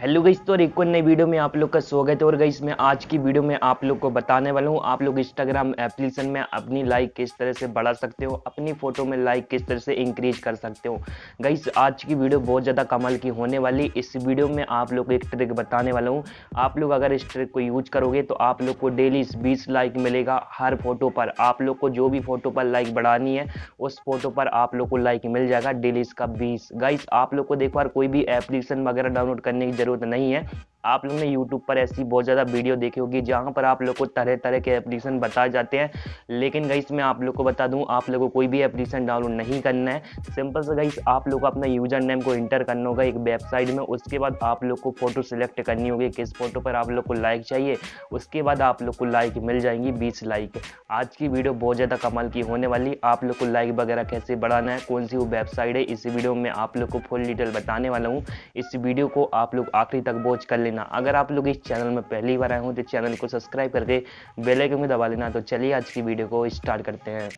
hello गई तो एक नई वीडियो में आप लोग का स्वागत है और गई मैं आज की वीडियो में आप लोग को बताने वाला हूँ आप लोग इंस्टाग्राम एप्लीकेशन में अपनी लाइक किस तरह से बढ़ा सकते हो अपनी फ़ोटो में लाइक किस तरह से इंक्रीज कर सकते हो गईस आज की वीडियो बहुत ज़्यादा कमाल की होने वाली इस वीडियो में आप लोग को एक ट्रिक बताने वाला हूँ आप लोग अगर इस ट्रिक को यूज करोगे तो आप लोग को डेली बीस लाइक मिलेगा हर फोटो पर आप लोग को जो भी फोटो पर लाइक बढ़ानी है उस फोटो पर आप लोग को लाइक मिल जाएगा डेली इसका बीस गाइस आप लोग को देखो कोई भी एप्लीकेशन वगैरह डाउनलोड करने की ज़रूरत नहीं है आप लोग ने यूट्यूब पर ऐसी बहुत ज़्यादा वीडियो देखी होगी जहाँ पर आप लोग को तरह तरह के एप्लीकेशन बताए जाते हैं लेकिन गईस मैं आप लोग को बता दूँ आप लोगों को कोई भी एप्लीकेशन डाउनलोड नहीं करना है सिंपल से गईस आप लोग को अपना यूज़र नेम को इंटर करना होगा एक वेबसाइट में उसके बाद आप लोग को फ़ोटो सेलेक्ट करनी होगी किस फ़ोटो पर आप लोग को लाइक चाहिए उसके बाद आप लोग को लाइक मिल जाएंगी बीस लाइक आज की वीडियो बहुत ज़्यादा कमाल की होने वाली आप लोग को लाइक वगैरह कैसे बढ़ाना है कौन सी वो वेबसाइट है इस वीडियो में आप लोग को फुल डिटेल बताने वाला हूँ इस वीडियो को आप लोग आखिरी तक वॉच कर लेना अगर आप लोग इस चैनल में पहली बार आए हों तो चैनल को सब्सक्राइब करके बेल आइकन भी दबा लेना तो चलिए आज की वीडियो को स्टार्ट करते हैं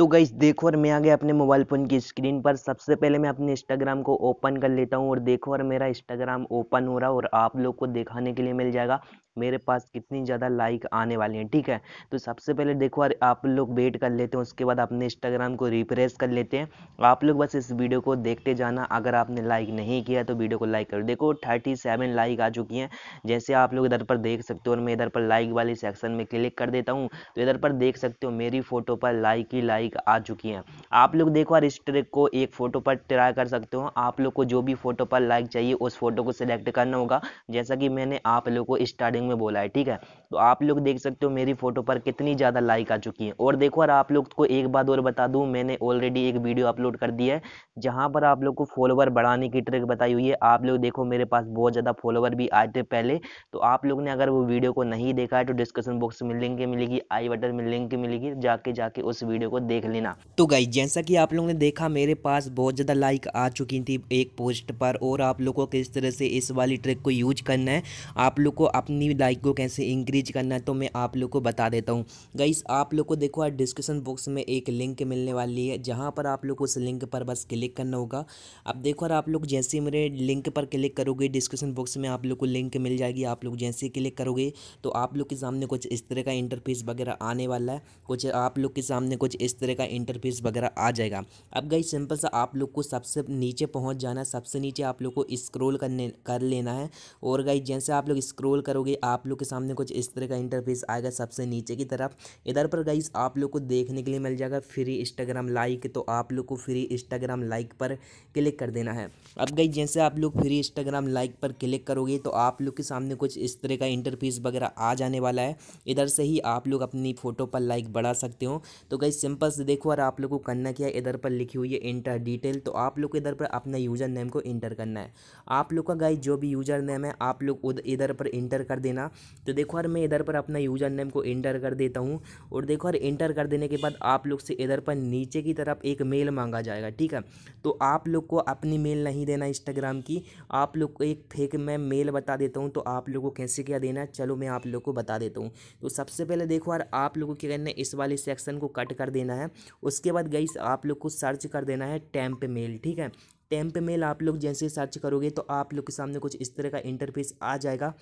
तो गई देखो और मैं आ गया अपने मोबाइल फ़ोन की स्क्रीन पर सबसे पहले मैं अपने इंस्टाग्राम को ओपन कर लेता हूँ और देखो और मेरा इंस्टाग्राम ओपन हो रहा है और आप लोग को दिखाने के लिए मिल जाएगा मेरे पास कितनी ज़्यादा लाइक आने वाली हैं ठीक है तो सबसे पहले देखो आप लोग वेट कर लेते हैं उसके बाद अपने इंस्टाग्राम को रिप्रेस कर लेते हैं आप लोग बस इस वीडियो को देखते जाना अगर आपने लाइक नहीं किया तो वीडियो को लाइक करो देखो थर्टी सेवन लाइक आ चुकी हैं जैसे आप लोग इधर पर देख सकते हो और मैं इधर पर लाइक वाले सेक्शन में क्लिक कर देता हूँ तो इधर पर देख सकते हो मेरी फ़ोटो पर लाइक ही लाइक आ चुकी हैं आप लोग देखो और इस ट्रिक को एक फ़ोटो पर ट्राई कर सकते हो आप लोग को जो भी फ़ोटो पर लाइक चाहिए उस फोटो को सिलेक्ट करना होगा जैसा कि मैंने आप लोग को स्टार्टिंग में बोला है ठीक है तो आप लोग देख सकते हो मेरी फोटो पर कितनी ज़्यादा लाइक आ चुकी है और देखो यार आप लोग को एक बात और बता दू मैंने ऑलरेडी एक वीडियो अपलोड कर दिया है जहाँ पर आप लोग को फॉलोवर बढ़ाने की ट्रिक बताई हुई है आप लोग देखो मेरे पास बहुत ज़्यादा फॉलोवर भी आए थे पहले तो आप लोग ने अगर वो वीडियो को नहीं देखा है तो डिस्कशन बॉक्स में लिंक मिलेगी आई बटन में लिंक मिलेगी जाके जाके उस वीडियो को देख लेना तो गई जैसा कि आप लोग ने देखा मेरे पास बहुत ज़्यादा लाइक आ चुकी थी एक पोस्ट पर और आप लोग को किस तरह से इस वाली ट्रिक को यूज करना है आप लोग को अपनी लाइक को कैसे इंक्रीज रीच करना है तो मैं आप लोग को बता देता हूँ गाइस आप लोग को देखो आज डिस्क्रिप्सन बॉक्स में एक लिंक मिलने वाली है जहाँ पर आप लोग को उस लिंक पर बस क्लिक करना होगा अब देखो और आप लोग जैसे मेरे लिंक पर क्लिक करोगे डिस्क्रिप्शन बॉक्स में आप लोग को लिंक मिल जाएगी आप लोग जैसे क्लिक करोगे तो आप लोग के सामने कुछ इस तरह का इंटरफेस वगैरह आने वाला है कुछ आप लोग के सामने कुछ इस तरह का इंटरफेस वगैरह आ जाएगा अब गई सिंपल सा आप लोग को सबसे नीचे पहुंच जाना सबसे नीचे आप लोग को स्क्रोल करने कर लेना है और गई जैसे आप लोग स्क्रोल करोगे आप लोग के सामने कुछ इस इस तरह का इंटरफेस आएगा सबसे नीचे की तरफ इधर पर गाइस आप लोग को देखने के लिए मिल जाएगा फ्री इंस्टाग्राम लाइक तो आप लोग को फ्री इंस्टाग्राम लाइक पर क्लिक कर देना है अब गाइस जैसे आप लोग फ्री इंस्टाग्राम लाइक पर क्लिक करोगे तो आप लोग के सामने कुछ इस तरह का इंटरफेस वगैरह आ जाने वाला है इधर से ही आप लोग अपनी फ़ोटो पर लाइक बढ़ा सकते हो तो गाइस सिंपल से देखो और आप लोग को करना क्या इधर पर लिखी हुई है इंटर डिटेल तो आप लोग इधर पर अपना यूज़र नेम को इंटर करना है आप लोग का गाइस जो भी यूज़र नेम है आप लोग इधर पर इंटर कर देना तो देखो यार मैं इधर पर अपना यूजर नेम को इंटर कर देता हूँ और देखो यार इंटर कर देने के बाद आप लोग से इधर पर नीचे की तरफ एक मेल मांगा जाएगा ठीक है तो आप लोग को अपनी मेल नहीं देना इंस्टाग्राम की आप लोग को एक फेक मैं मेल बता देता हूँ तो आप लोग को कैसे क्या देना चलो मैं आप लोग को बता देता हूँ तो सबसे पहले देखो यार आप लोग को क्या करना है इस वाले सेक्शन को कट कर देना है उसके बाद गई आप लोग को सर्च कर देना है टैम्प मेल ठीक है टैम्प मेल आप लोग जैसे सर्च करोगे तो आप लोग के सामने कुछ इस तरह का इंटरफेस आ जाएगा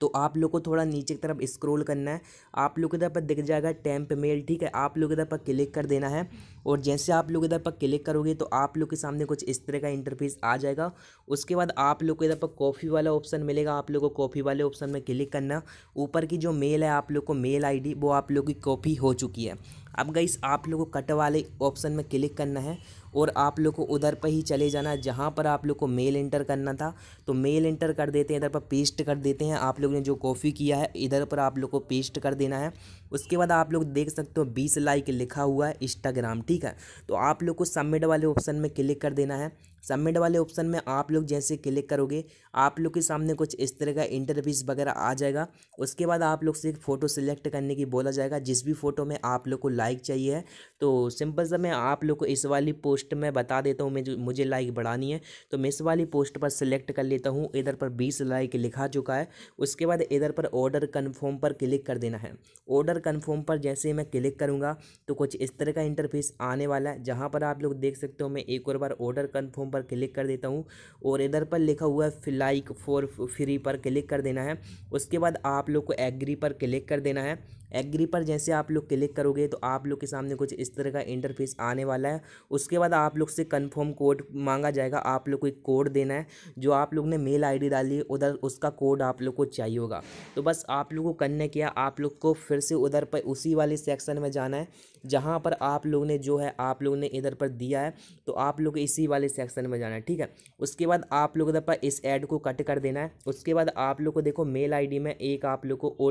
तो आप लोग को थोड़ा नीचे की तरफ स्क्रॉल करना है आप लोग इधर पर दिख जाएगा टेम्प मेल ठीक है आप लोग इधर पर क्लिक कर देना है और जैसे आप लोग इधर पर क्लिक करोगे तो आप लोग के सामने कुछ इस तरह का इंटरफेस आ जाएगा उसके बाद आप लोग को इधर पर कॉफ़ी वाला ऑप्शन मिलेगा आप लोग को कॉफ़ी वाले ऑप्शन में क्लिक करना ऊपर की जो मेल है आप लोग को मेल आई वो आप लोग की कॉपी हो चुकी है अब गई आप लोग को कट वाले ऑप्शन में क्लिक करना है और आप लोग को उधर पर ही चले जाना जहाँ पर आप लोग को मेल इंटर करना था तो मेल इंटर कर देते हैं इधर पर पेस्ट कर देते हैं आप लोग ने जो कॉफ़ी किया है इधर पर आप लोग को पेस्ट कर देना है उसके बाद आप लोग देख सकते हो बीस लाइक लिखा हुआ है इंस्टाग्राम ठीक है तो आप लोग को सबमिट वाले ऑप्शन में क्लिक कर देना है सबमिट वाले ऑप्शन में आप लोग जैसे क्लिक करोगे आप लोग के सामने कुछ इस तरह का इंटरव्यूज वगैरह आ जाएगा उसके बाद आप लोग से एक फ़ोटो सिलेक्ट करने की बोला जाएगा जिस भी फ़ोटो में आप लोग को लाइक चाहिए तो सिंपल सा मैं आप लोग को इस वाली पोस्ट पोस्ट मैं बता देता हूँ मुझे मुझे लाइक बढ़ानी है तो मैं इस वाली पोस्ट पर सिलेक्ट कर लेता हूँ इधर पर बीस लाइक लिखा चुका है उसके बाद इधर पर ऑर्डर कन्फर्म पर क्लिक कर देना है ऑर्डर कन्फर्म पर जैसे मैं क्लिक करूँगा तो कुछ इस तरह का इंटरफेस आने वाला है जहाँ पर आप लोग देख सकते हो मैं एक और बार ऑर्डर कन्फर्म पर क्लिक कर देता हूँ और इधर पर लिखा हुआ है लाइक फॉर फ्री पर क्लिक कर देना है उसके बाद आप लोग को एग्री पर क्लिक कर देना है एग्री पर जैसे आप लोग क्लिक करोगे तो आप लोग के सामने कुछ इस तरह का इंटरफेस आने वाला है उसके बाद आप लोग से कन्फर्म कोड मांगा जाएगा आप लोग को एक कोड देना है जो आप लोग ने मेल आईडी डाली है उधर उसका कोड आप लोग को चाहिए होगा तो बस आप लोग को करने किया आप लोग को फिर से उधर पर उसी वाले सेक्शन में जाना है जहाँ पर आप लोग ने जो है आप लोग ने इधर पर दिया है तो आप लोग इसी वाले सेक्शन में जाना है ठीक है उसके बाद आप लोग इधर पर इस ऐड को कट कर देना है उसके बाद आप लोग को देखो मेल आईडी में एक आप लोग को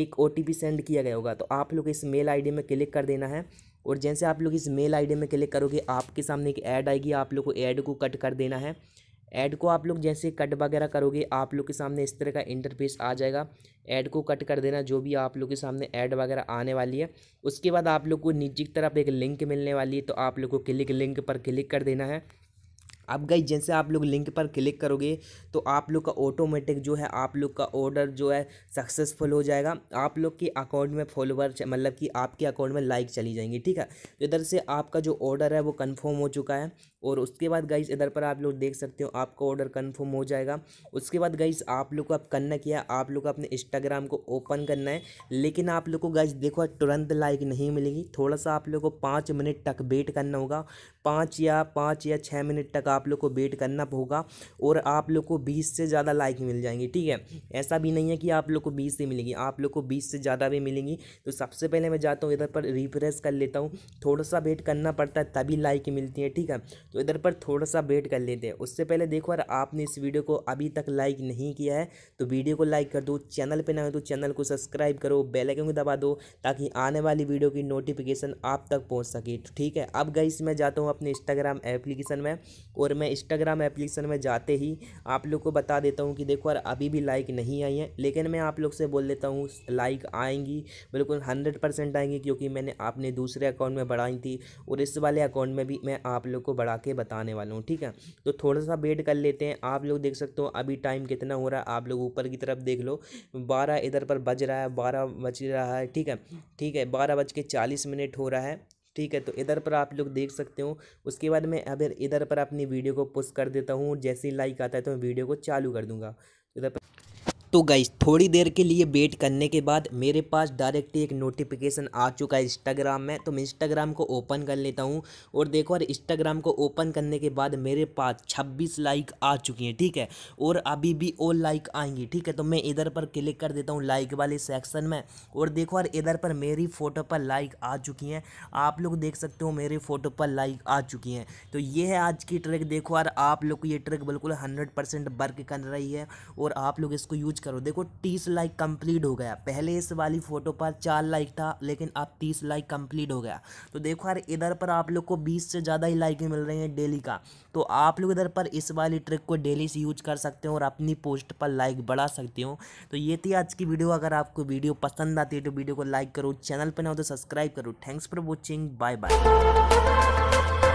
एक ओ सेंड किया दिया गया होगा तो आप लोग इस मेल आईडी में क्लिक कर देना है और जैसे आप लोग इस मेल आईडी में क्लिक करोगे आपके सामने एक ऐड आएगी आप लोग को ऐड को कट कर देना है ऐड को आप लोग जैसे कट वगैरह करोगे आप लोग के सामने इस तरह का इंटरफेस आ जाएगा ऐड को कट कर देना जो भी आप लोग के सामने ऐड वगैरह आने वाली है उसके बाद आप लोग को नीचे की तरफ एक लिंक मिलने वाली है तो आप लोग को क्लिक लिंक पर क्लिक कर देना है अब गई जैसे आप लोग लिंक पर क्लिक करोगे तो आप लोग का ऑटोमेटिक जो है आप लोग का ऑर्डर जो है सक्सेसफुल हो जाएगा आप लोग के अकाउंट में फॉलोवर मतलब कि आपके अकाउंट में लाइक चली जाएंगी ठीक है तो इधर से आपका जो ऑर्डर है वो कन्फर्म हो चुका है और उसके बाद गाइस इधर पर आप लोग देख सकते हो आपका ऑर्डर कंफर्म हो जाएगा उसके बाद गाइस आप लोग को अब करना क्या आप लोग को अपने इंस्टाग्राम को ओपन करना है लेकिन आप लोग को गाइस देखो तुरंत लाइक नहीं मिलेगी थोड़ा सा आप लोग को पाँच मिनट तक वेट करना होगा पाँच या पाँच या छः मिनट तक आप लोग को वेट करना होगा और आप लोग को बीस से ज़्यादा लाइक मिल जाएंगी ठीक है ऐसा भी नहीं है कि आप लोग को बीस से मिलेगी आप लोग को बीस से ज़्यादा भी मिलेंगी तो सबसे पहले मैं जाता हूँ इधर पर रिफ्रेश कर लेता हूँ थोड़ा सा वेट करना पड़ता है तभी लाइक मिलती है ठीक है तो इधर पर थोड़ा सा वेट कर लेते हैं उससे पहले देखो यार आपने इस वीडियो को अभी तक लाइक नहीं किया है तो वीडियो को लाइक कर दो चैनल पर ना हो तो चैनल को सब्सक्राइब करो बेलाइकन को दबा दो ताकि आने वाली वीडियो की नोटिफिकेशन आप तक पहुँच सके तो ठीक है अब गई मैं जाता हूँ अपने इंस्टाग्राम एप्लीकेशन में और मैं इंस्टाग्राम एप्लीकेशन में जाते ही आप लोग को बता देता हूँ कि देखो यार अभी भी लाइक नहीं आई है लेकिन मैं आप लोग से बोल देता हूँ लाइक आएंगी बिल्कुल हंड्रेड परसेंट आएंगी क्योंकि मैंने आपने दूसरे अकाउंट में बढ़ाई थी और इस वाले अकाउंट में भी मैं आप लोग को बढ़ा के बताने वाला हूँ ठीक है तो थोड़ा सा वेट कर लेते हैं आप लोग देख सकते हो अभी टाइम कितना हो रहा है आप लोग ऊपर की तरफ देख लो बारह इधर पर बज रहा है बारह बज रहा है ठीक है ठीक है बारह बज के चालीस मिनट हो रहा है ठीक है तो इधर पर आप लोग देख सकते हो उसके बाद मैं अगर इधर पर अपनी वीडियो को पुस्ट कर देता हूँ जैसे ही लाइक आता है तो मैं वीडियो को चालू कर दूँगा इधर पर तो गई थोड़ी देर के लिए वेट करने के बाद मेरे पास डायरेक्ट एक नोटिफिकेशन आ चुका है इंस्टाग्राम में तो मैं इंस्टाग्राम को ओपन कर लेता हूँ और देखो यार इंस्टाग्राम को ओपन करने के बाद मेरे पास 26 लाइक आ चुकी हैं ठीक है और अभी भी और लाइक आएंगी ठीक है तो मैं इधर पर क्लिक कर देता हूँ लाइक वाले सेक्शन में और देखो यार इधर पर मेरी फ़ोटो पर लाइक आ चुकी हैं आप लोग देख सकते हो मेरी फ़ोटो पर लाइक आ चुकी हैं तो ये है आज की ट्रिक देखो यार आप लोग को ये ट्रिक बिल्कुल हंड्रेड वर्क कर रही है और आप लोग इसको यूज मैसेज करो देखो तीस लाइक कंप्लीट हो गया पहले इस वाली फ़ोटो पर चार लाइक था लेकिन अब तीस लाइक कंप्लीट हो गया तो देखो यार इधर पर आप लोग को बीस से ज़्यादा ही लाइकें मिल रही हैं डेली का तो आप लोग इधर पर इस वाली ट्रिक को डेली से यूज कर सकते हो और अपनी पोस्ट पर लाइक बढ़ा सकते हो तो ये थी आज की वीडियो अगर आपको वीडियो पसंद आती है तो वीडियो को लाइक करो चैनल पर ना हो तो सब्सक्राइब करो thanks for watching bye bye